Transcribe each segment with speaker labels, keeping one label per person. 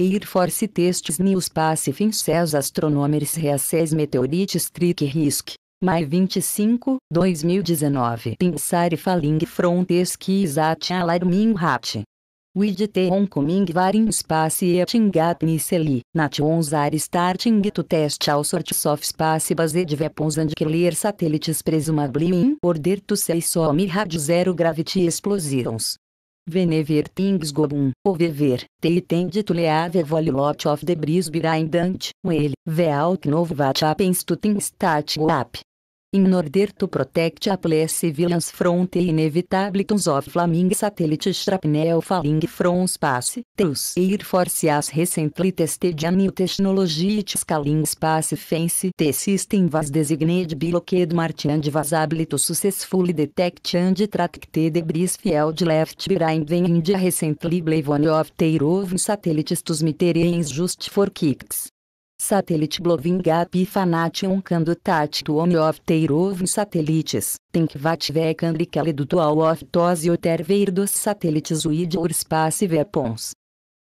Speaker 1: Air Force Tests News Passive Incels Astronomers Reaces Meteorites Trick Risk. Mai 25, 2019 Pensar e Faling Frontes Kisat Alarming Hat. With the oncoming varin space etingat nat nations are starting to test all sorts of space based weapons and clear satellites presumably in order to say some had zero gravity explosions. Venever things go boom, overver, they tend to leave a lot of the breeze behind and, well, the alt novo what happens to things that go up. In order to protect a place civilians from the inevitable tons of flaming satellite shrapnel falling from space, thus Air Force has recently tested a new technology it scaling space fence the system was designated blockade martian divasable to successfully detect and track the debris field left behind in India recently blave one of their own satellites to meter just for kicks. Satellite Blovin Gap Fanation Candutati One of Teirov Satellites, Tenkvatvekan Likale do Dual of Tosi Oterveir dos Satellites Uid Urspace Vepons.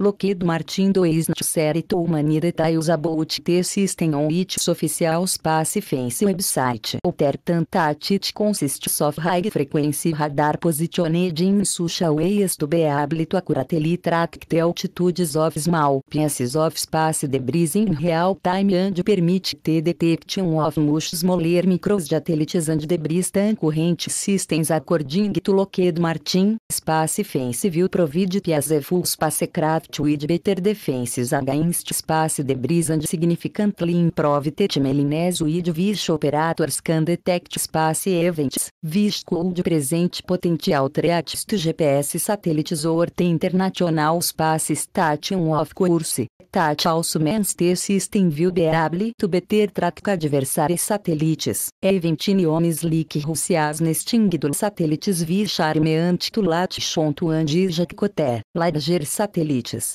Speaker 1: Lockheed Martin 2 e Humanita Usability T-System on its official space fence website. Oter tantatit consists of high frequency radar positioned in such a way as to be able to accurately track the altitudes of small pieces of space debris in real time and permit the detection of much smaller microsatellites and debris than current systems according to Lockheed Martin, space fence view provide as a full spacecraft uid better defenses against space debris and significantly improve tetmeliness with which operators can detect space events, vish could present potential threats to GPS satellites or the international space station of course. Tati Alsumens System Able to Better, Track Adversários Satélites, Eventini Homens Lik Russias Nestingdul Satélites Vicharmeante Tulat Chontuandi Jaccoté, Larger Satélites.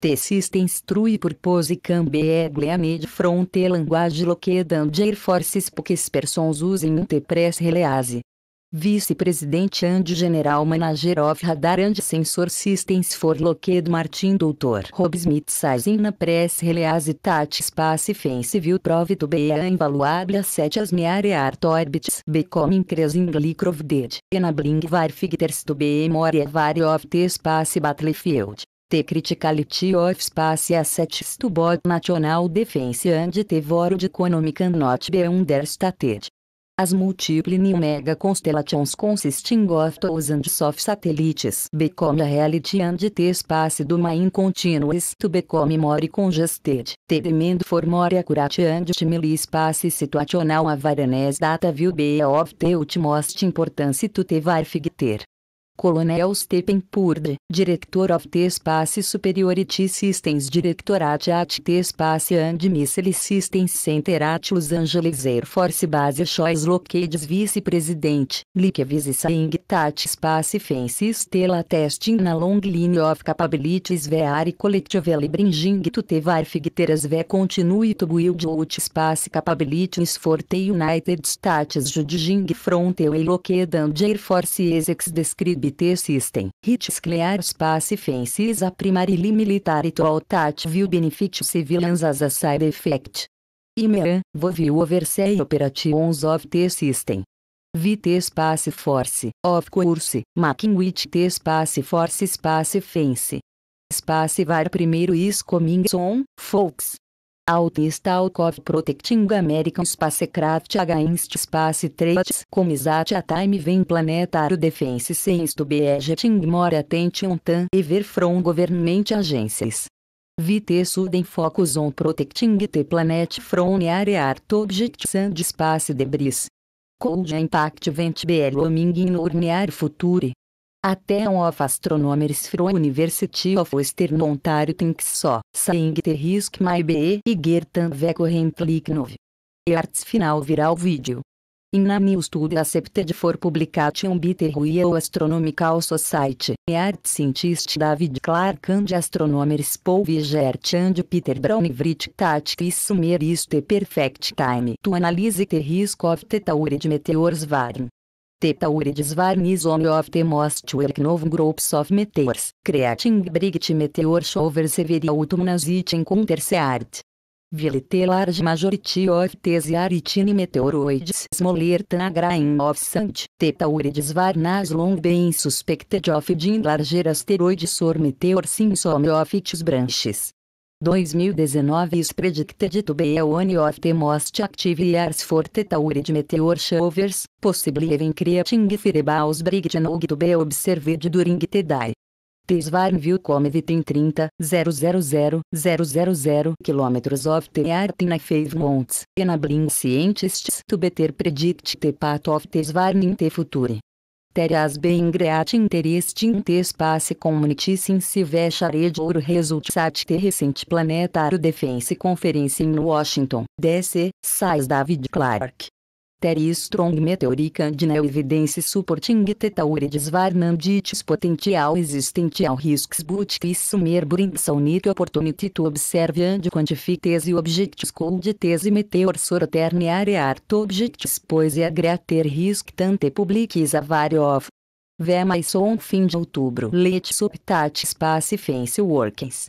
Speaker 1: T-Systems True Purpose Cambeegle de Fronte Language Loquedan Air Forces Pokespersons Usem T-Press Release. Vice-presidente Andy General Manager of Radar and Sensor Systems for Lockheed Martin Dr. Rob Smith says in a press release that space fence civil prove to be an invaluable asset as near art orbits become increasingly crowded, enabling warfighters to be more aware of the space battlefield. The criticality of space assets to both national defense and the world economic and not be understated as Multiple New Mega Constellations consisting of thousands of satellites become a reality and the space domain continuous to become more congested. The demand for more accurate and timely space situational awareness data will be of the utmost importance to the warfigter. Colonel Purde, Director of the Space Superiority Systems Directorate at the Space and Missile Systems Center at Los Angeles Air Force Base Choice Locates Vice-President, Likevis saying Tat Space Fence Stella Testing na Long Line of Capabilities VR Collectively Bringing to the Varfigteras Ve Continue to Build Out Space Capabilities for the United States Judging Frontier Located and Air Force Essex Describe BT System, clear Space a Primarily Military Tool VIEW Benefit Civilians as a Side Effect. IMEA, Vovio Oversee Operations of T-System. VT Space Force, of course, Making with T-Space Force Space Fence. Space var primeiro is coming on folks. Autoinstall Stalkov Protecting American Spacecraft Against Space Threats Comes at a Time Vem Planetary Defense Seems to Be Ejeting More Attention Than Ever From Government Agencies. VT Sudden Focus on Protecting the Planet From Area Art Objects and Space Debris. Cold Impact Vent Beloming in near Future. Até of astronomers from University of Western Ontario think so, saying the risk may be e gertan the currently E Arts final viral vídeo. In a new study accepted for publication by the Royal Astronomical Society, art scientist David Clark and astronomers Paul Vigert and Peter Brown writ that this summer is the perfect time to analyze the risk of the meteors varn. Tetaurides Varnis Omni of the Most Work Groups of Meteors, Creating Brigit Meteor Shower Severia Utumnas It Encounters Art. Vilite large majority of meteoroides meteoroids smoler tanagrain of sant tetaurides varnas long being suspected of din larger asteroides or meteor sin some of its branches 2019 is predicted to be one of the most active years for Taurid meteor showers, possibly even creating fireballs breakdown to be observed during the day. This var view come within 30, 000, km of the earth in a five months, enabling scientists to better predict the path of this in the future matéria bem being great interest in the space community se vexare de ouro resultat ter recente planetário defense conferência em Washington, D.C., Sais David Clark. Teri Strong Meteoric and neo Evidence Supporting Tetaurides Varnandites Potential Existential Risks But is Sumer Brinks Unique Opportunity to Observe and Quantify These Objects Cold These Meteor Sorotern Art Objects Pois a Greater Risk Tante Public a Vario of. Vê mais um fim de outubro. Let's Optat Space Fence Workings.